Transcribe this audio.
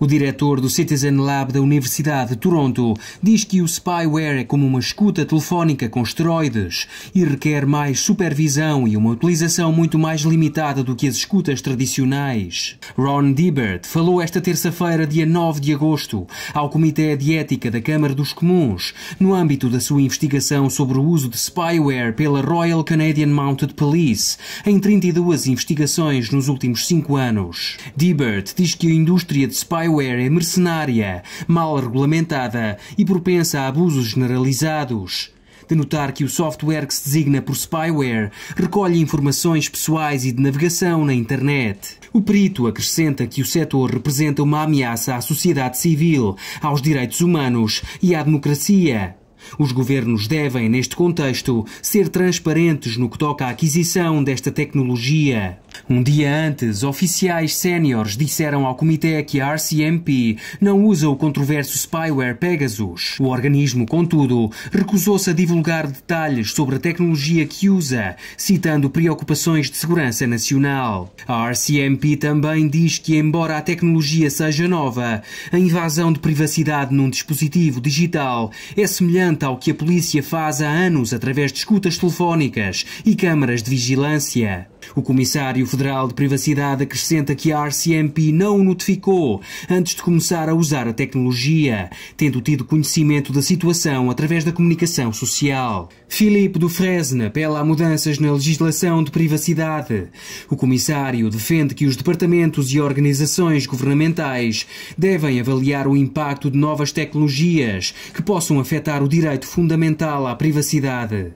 O diretor do Citizen Lab da Universidade de Toronto diz que o spyware é como uma escuta telefónica com esteroides e requer mais supervisão e uma utilização muito mais limitada do que as escutas tradicionais. Ron Dibert falou esta terça-feira, dia 9 de agosto, ao Comitê de Ética da Câmara dos Comuns, no âmbito da sua investigação sobre o uso de spyware pela Royal Canadian Mounted Police em 32 investigações nos últimos cinco anos. Dibert diz que a indústria de spyware spyware é mercenária, mal regulamentada e propensa a abusos generalizados. De notar que o software que se designa por spyware recolhe informações pessoais e de navegação na internet. O perito acrescenta que o setor representa uma ameaça à sociedade civil, aos direitos humanos e à democracia. Os governos devem, neste contexto, ser transparentes no que toca à aquisição desta tecnologia. Um dia antes, oficiais séniores disseram ao comitê que a RCMP não usa o controverso spyware Pegasus. O organismo, contudo, recusou-se a divulgar detalhes sobre a tecnologia que usa, citando preocupações de segurança nacional. A RCMP também diz que, embora a tecnologia seja nova, a invasão de privacidade num dispositivo digital é semelhante ao que a polícia faz há anos através de escutas telefónicas e câmaras de vigilância. O Comissário Federal de Privacidade acrescenta que a RCMP não o notificou antes de começar a usar a tecnologia, tendo tido conhecimento da situação através da comunicação social. Filipe do Fresne apela a mudanças na legislação de privacidade. O Comissário defende que os departamentos e organizações governamentais devem avaliar o impacto de novas tecnologias que possam afetar o direito fundamental à privacidade.